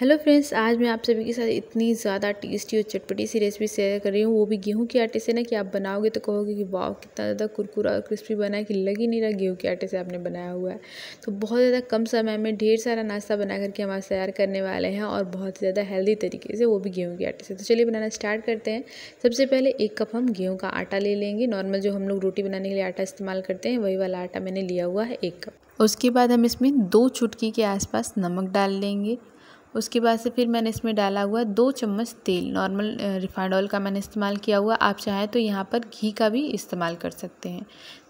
hello friends आज मैं आप सभी के साथ इतनी ज़्यादा टेस्टी और चटपटी सी रेसिपी शेयर कर रही हूँ वो भी गेहूं के आटे से ना कि आप बनाओगे तो कहोगे कि वाव कितना ज़्यादा कुरकुरा और क्रिस्पी बना है कि लग ही नहीं रहा गेहूं के आटे से आपने बनाया हुआ है तो बहुत ज़्यादा कम समय में ढेर सारा नाश्ता बना करके हम आज तैयार करने वाले हैं और बहुत ज़्यादा हेल्दी तरीके से वो भी गेहूँ के आटे से तो चलिए बनाना स्टार्ट करते हैं सबसे पहले एक कप हम गेहूँ का आटा ले लेंगे नॉर्मल जो हम लोग रोटी बनाने के लिए आटा इस्तेमाल करते हैं वही वाला आटा मैंने लिया हुआ है एक कप उसके बाद हम इसमें दो चुटकी के आसपास नमक डाल लेंगे उसके बाद से फिर मैंने इसमें डाला हुआ दो चम्मच तेल नॉर्मल रिफाइंड ऑयल का मैंने इस्तेमाल किया हुआ आप चाहें तो यहाँ पर घी का भी इस्तेमाल कर सकते हैं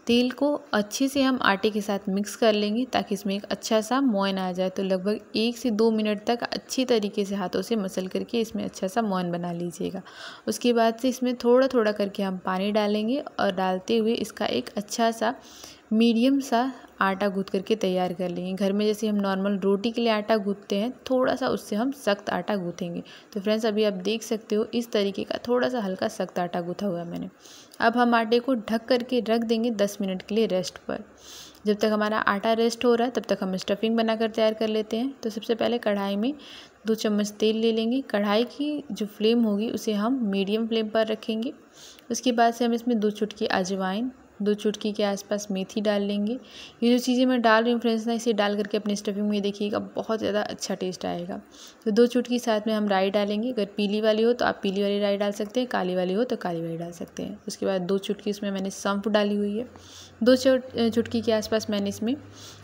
तेल को अच्छे से हम आटे के साथ मिक्स कर लेंगे ताकि इसमें एक अच्छा सा मोयन आ जाए तो लगभग एक से दो मिनट तक अच्छी तरीके से हाथों से मसल करके इसमें अच्छा सा मोयन बना लीजिएगा उसके बाद से इसमें थोड़ा थोड़ा करके हम पानी डालेंगे और डालते हुए इसका एक अच्छा सा मीडियम सा आटा गूँथ करके तैयार कर लेंगे घर में जैसे हम नॉर्मल रोटी के लिए आटा गूँथते हैं थोड़ा सा उससे हम सख्त आटा गूँथेंगे तो फ्रेंड्स अभी आप देख सकते हो इस तरीके का थोड़ा सा हल्का सख्त आटा गूँथा हुआ है मैंने अब हम आटे को ढक करके रख देंगे दस मिनट के लिए रेस्ट पर जब तक हमारा आटा रेस्ट हो रहा है तब तक हम स्टफिंग बनाकर तैयार कर लेते हैं तो सबसे पहले कढ़ाई में दो चम्मच तेल ले लेंगे कढ़ाई की जो फ्लेम होगी उसे हम मीडियम फ्लेम पर रखेंगे उसके बाद से हम इसमें दो चुटकी अजवाइन दो चुटकी के आसपास मेथी डाल लेंगे ये जो चीज़ें मैं डाल रही हूँ फ्रेंड्स ना इसे डाल करके अपने स्टफिंग में देखिएगा बहुत ज़्यादा अच्छा टेस्ट आएगा तो दो चुटकी साथ में हम राई डालेंगे अगर पीली वाली हो तो आप पीली वाली राई डाल सकते हैं काली वाली हो तो काली वाली डाल सकते हैं उसके बाद दो चुटकी इसमें मैंने सम्फ डाली हुई है दो चुटकी के आसपास मैंने इसमें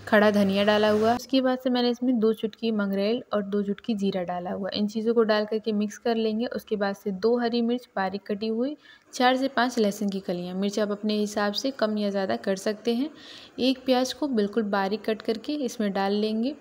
खड़ा धनिया डाला हुआ उसके बाद से मैंने इसमें दो चुटकी मंगरेल और दो चुटकी जीरा डाला हुआ इन चीज़ों को डाल करके मिक्स कर लेंगे उसके बाद से दो हरी मिर्च बारीक कटी हुई चार से पाँच लहसुन की कलियाँ मिर्च आप अपने हिसाब से कम या ज़्यादा कर सकते हैं एक प्याज को बिल्कुल बारीक कट करके इसमें डाल लेंगे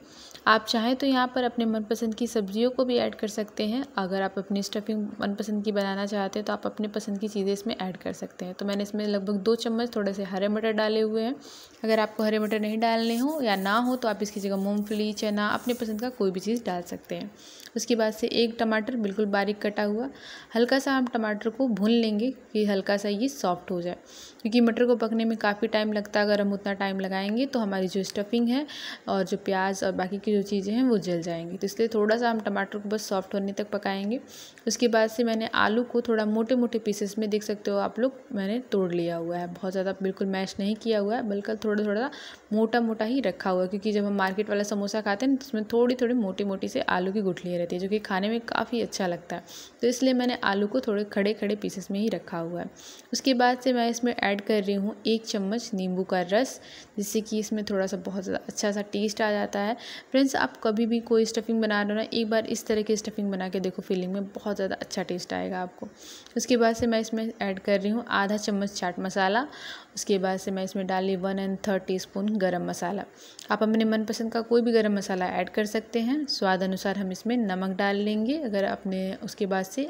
आप चाहें तो यहाँ पर अपने मनपसंद की सब्जियों को भी ऐड कर सकते हैं अगर आप अपनी स्टफिंग मनपसंद की बनाना चाहते हैं तो आप अपने पसंद की चीज़ें इसमें ऐड कर सकते हैं तो मैंने इसमें लगभग दो चम्मच थोड़े से हरे मटर डाले हुए हैं अगर आपको हरे मटर नहीं डालने हों हो या ना हो तो आप इसकी जगह मूँगफली चना अपने पसंद का कोई भी चीज़ डाल सकते हैं उसके बाद से एक टमाटर बिल्कुल बारीक कटा हुआ हल्का सा हम टमाटर को भून लेंगे कि हल्का सा ये सॉफ्ट हो जाए क्योंकि मटर को पकने में काफ़ी टाइम लगता है अगर हम उतना टाइम लगाएंगे तो हमारी जो स्टफिंग है और जो प्याज और बाकी की जो चीज़ें हैं वो जल जाएंगी तो इसलिए थोड़ा सा हम टमाटर को बस सॉफ्ट होने तक पकाएंगे उसके बाद से मैंने आलू को थोड़ा मोटे मोटे पीसेस में देख सकते हो आप लोग मैंने तोड़ लिया हुआ है बहुत ज़्यादा बिल्कुल मैश नहीं किया हुआ है बल्कि थोड़ा थोड़ा मोटा मोटा ही रखा हुआ है क्योंकि जब हम मार्केट वाला समोसा खाते हैं तो उसमें थोड़ी थोड़ी मोटी मोटी से आलू की गुठलियाँ रहती है जो कि खाने में काफ़ी अच्छा लगता है तो इसलिए मैंने आलू को थोड़े खड़े खड़े पीसेस में ही रखा हुआ है उसके बाद से मैं इसमें ऐड कर रही हूँ एक चम्मच नींबू का रस जिससे कि इसमें थोड़ा सा बहुत ज़्यादा अच्छा सा टेस्ट आ जाता है फ्रेंड्स आप कभी भी कोई स्टफिंग बना रहे हो ना एक बार इस तरह की स्टफिंग बना के देखो फीलिंग में बहुत ज़्यादा अच्छा टेस्ट आएगा आपको उसके बाद से मैं इसमें ऐड कर रही हूँ आधा चम्मच चाट मसाला उसके बाद से मैं इसमें डाली one and third teaspoon गर्म मसाला आप अपने मनपसंद का कोई भी गर्म मसाला ऐड कर सकते हैं स्वाद अनुसार हम इसमें नमक डाल लेंगे अगर आपने उसके बाद से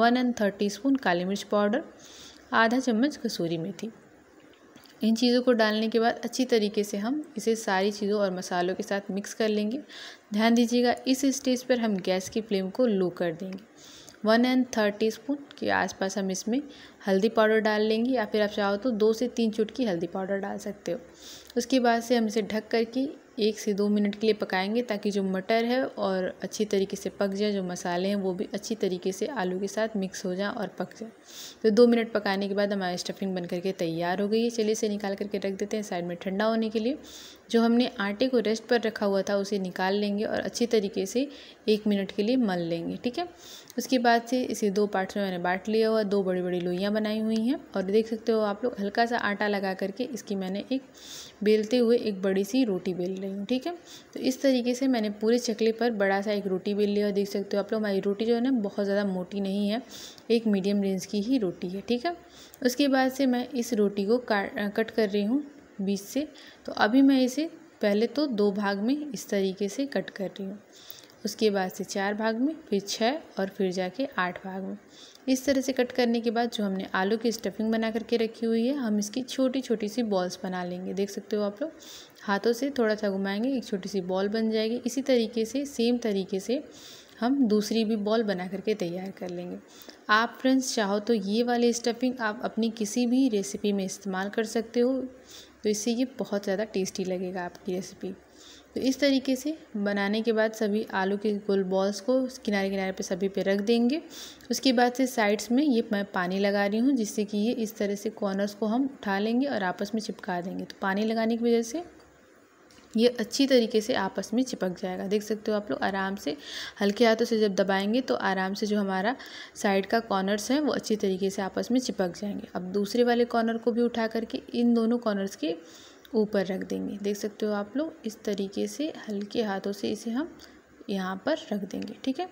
one and third teaspoon काली मिर्च पाउडर आधा चम्मच कसूरी मेथी इन चीज़ों को डालने के बाद अच्छी तरीके से हम इसे सारी चीज़ों और मसालों के साथ मिक्स कर लेंगे ध्यान दीजिएगा इस स्टेज पर हम गैस की फ्लेम को लो कर देंगे one and third teaspoon के आसपास हम इसमें हल्दी पाउडर डाल लेंगे या फिर आप चाहो तो दो से तीन चुटकी हल्दी पाउडर डाल सकते हो उसके बाद से हम इसे ढक करके एक से दो मिनट के लिए पकाएंगे ताकि जो मटर है और अच्छी तरीके से पक जाए जो मसाले हैं वो भी अच्छी तरीके से आलू के साथ मिक्स हो जाए और पक जाए तो दो मिनट पकाने के बाद हमारी स्टफिंग बन करके तैयार हो गई है चलिए इसे निकाल करके रख देते हैं साइड में ठंडा होने के लिए जो हमने आटे को रेस्ट पर रखा हुआ था उसे निकाल लेंगे और अच्छी तरीके से एक मिनट के लिए मल लेंगे ठीक है उसके बाद से इसे दो पार्ट्स में मैंने बांट लिया हुआ दो बड़ी बड़ी लोइयाँ बनाई हुई हैं और देख सकते हो आप लोग हल्का सा आटा लगा करके इसकी मैंने एक बेलते हुए एक बड़ी सी रोटी बेल रही हूँ ठीक है तो इस तरीके से मैंने पूरे चकले पर बड़ा सा एक रोटी बेल लिया और देख सकते हो आप लोग हमारी रोटी जो है ना बहुत ज़्यादा मोटी नहीं है एक मीडियम रेंज की ही रोटी है ठीक है उसके बाद से मैं इस रोटी को कट कर रही हूँ बीच से तो अभी मैं इसे पहले तो दो भाग में इस तरीके से कट कर रही हूँ उसके बाद से चार भाग में फिर छः और फिर जाके आठ भाग में इस तरह से कट करने के बाद जो हमने आलू की स्टफिंग बना करके रखी हुई है हम इसकी छोटी छोटी सी बॉल्स बना लेंगे देख सकते हो आप लोग हाथों से थोड़ा सा घुमाएंगे एक छोटी सी बॉल बन जाएगी इसी तरीके से सेम तरीके से हम दूसरी भी बॉल बना करके तैयार कर लेंगे आप फ्रेंड्स चाहो तो ये वाली स्टफिंग आप अपनी किसी भी रेसिपी में इस्तेमाल कर सकते हो तो इससे ये बहुत ज़्यादा टेस्टी लगेगा आपकी रेसिपी तो इस तरीके से बनाने के बाद सभी आलू के गोल बॉल्स को किनारे किनारे पे सभी पे रख देंगे उसके बाद से साइड्स में ये मैं पानी लगा रही हूँ जिससे कि ये इस तरह से कॉर्नर्स को हम उठा लेंगे और आपस में चिपका देंगे तो पानी लगाने की वजह से ये अच्छी तरीके से आपस में चिपक जाएगा देख सकते हो आप लोग आराम से हल्के हाथों से जब दबाएंगे तो आराम से जो हमारा साइड का कॉर्नर्स हैं वो अच्छी तरीके से आपस में चिपक जाएंगे अब दूसरे वाले कॉर्नर को भी उठा करके इन दोनों कॉर्नर्स के ऊपर रख देंगे देख सकते हो आप लोग इस तरीके से हल्के हाथों से इसे हम यहाँ पर रख देंगे ठीक है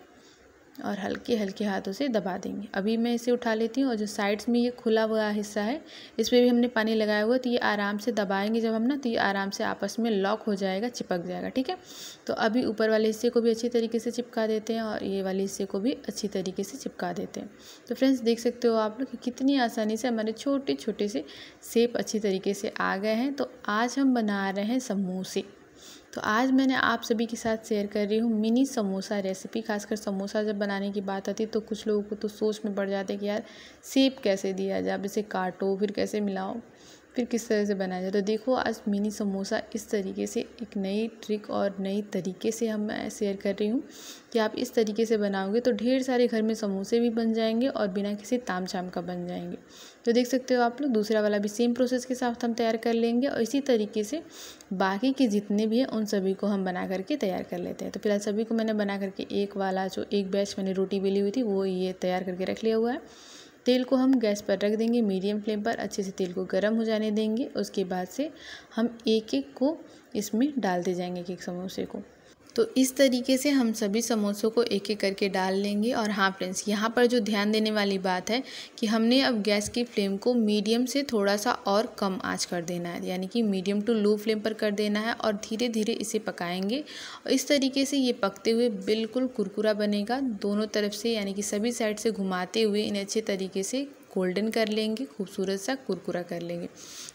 और हल्के हल्के हाथों से दबा देंगे अभी मैं इसे उठा लेती हूँ और जो साइड्स में ये खुला हुआ हिस्सा है इस पर भी हमने पानी लगाया हुआ है तो ये आराम से दबाएंगे जब हम ना तो ये आराम से आपस में लॉक हो जाएगा चिपक जाएगा ठीक है तो अभी ऊपर वाले हिस्से को भी अच्छी तरीके से चिपका देते हैं और ये वाले हिस्से को भी अच्छी तरीके से चिपका देते हैं तो फ्रेंड्स देख सकते हो आप लोग कितनी आसानी से हमारे छोटे छोटे से सेप अच्छी तरीके से आ गए हैं तो आज हम बना रहे हैं समोसे तो आज मैंने आप सभी के साथ शेयर कर रही हूँ मिनी समोसा रेसिपी खासकर समोसा जब बनाने की बात आती तो कुछ लोगों को तो सोच में पड़ जाते कि यार सेप कैसे दिया जाए अब इसे काटो फिर कैसे मिलाओ फिर किस तरह से बनाया जाए तो देखो आज मिनी समोसा इस तरीके से एक नई ट्रिक और नई तरीके से हम शेयर कर रही हूँ कि आप इस तरीके से बनाओगे तो ढेर सारे घर में समोसे भी बन जाएंगे और बिना किसी ताम छाम का बन जाएंगे तो देख सकते हो आप लोग दूसरा वाला भी सेम प्रोसेस के साथ हम तैयार कर लेंगे और इसी तरीके से बाकी के जितने भी हैं उन सभी को हम बना करके तैयार कर लेते हैं तो फिलहाल सभी को मैंने बना करके एक वाला जो एक बैच मैंने रोटी बेली हुई थी वो ये तैयार करके रख लिया हुआ है तेल को हम गैस पर रख देंगे मीडियम फ्लेम पर अच्छे से तेल को गर्म हो जाने देंगे उसके बाद से हम एक एक को इसमें डालते जाएंगे केक समोसे को तो इस तरीके से हम सभी समोसों को एक एक करके डाल लेंगे और हाँ फ्रेंड्स यहाँ पर जो ध्यान देने वाली बात है कि हमने अब गैस की फ्लेम को मीडियम से थोड़ा सा और कम आँच कर देना है यानी कि मीडियम टू लो फ्लेम पर कर देना है और धीरे धीरे इसे पकाएंगे और इस तरीके से ये पकते हुए बिल्कुल कुरकुरा बनेगा दोनों तरफ से यानी कि सभी साइड से घुमाते हुए इन्हें अच्छे तरीके से गोल्डन कर लेंगे खूबसूरत सा कुरकुरा कर लेंगे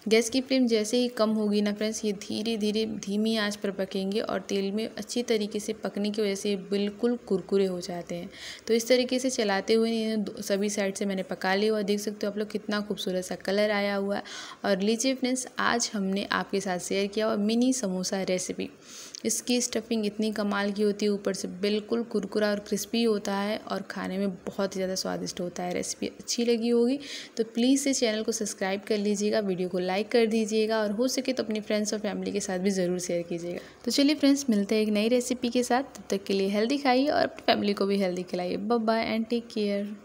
गैस की फ्लेम जैसे ही कम होगी ना फ्रेंड्स ये धीरे धीरे धीमी आंच पर पकेंगे और तेल में अच्छी तरीके से पकने की वजह से बिल्कुल कुरकुरे हो जाते हैं तो इस तरीके से चलाते हुए सभी साइड से मैंने पका लिया हुआ देख सकते हो आप लोग कितना खूबसूरत सा कलर आया हुआ है और लीजिए फ्रेंड्स आज हमने आपके साथ शेयर किया हुआ मिनी समोसा रेसिपी इसकी स्टफिंग इतनी कमाल की होती है ऊपर से बिल्कुल कुरकुरा और क्रिस्पी होता है और खाने में बहुत ही ज़्यादा स्वादिष्ट होता है रेसिपी अच्छी लगी होगी तो प्लीज़ इस चैनल को सब्सक्राइब कर लीजिएगा वीडियो को लाइक कर दीजिएगा और हो सके तो अपने फ्रेंड्स और फैमिली के साथ भी ज़रूर शेयर कीजिएगा तो चलिए फ्रेंड्स मिलते हैं एक नई रेसिपी के साथ तब तक के लिए हेल्दी खाइए और अपनी फैमिली को भी हेल्दी खिलाइए bye bye and take care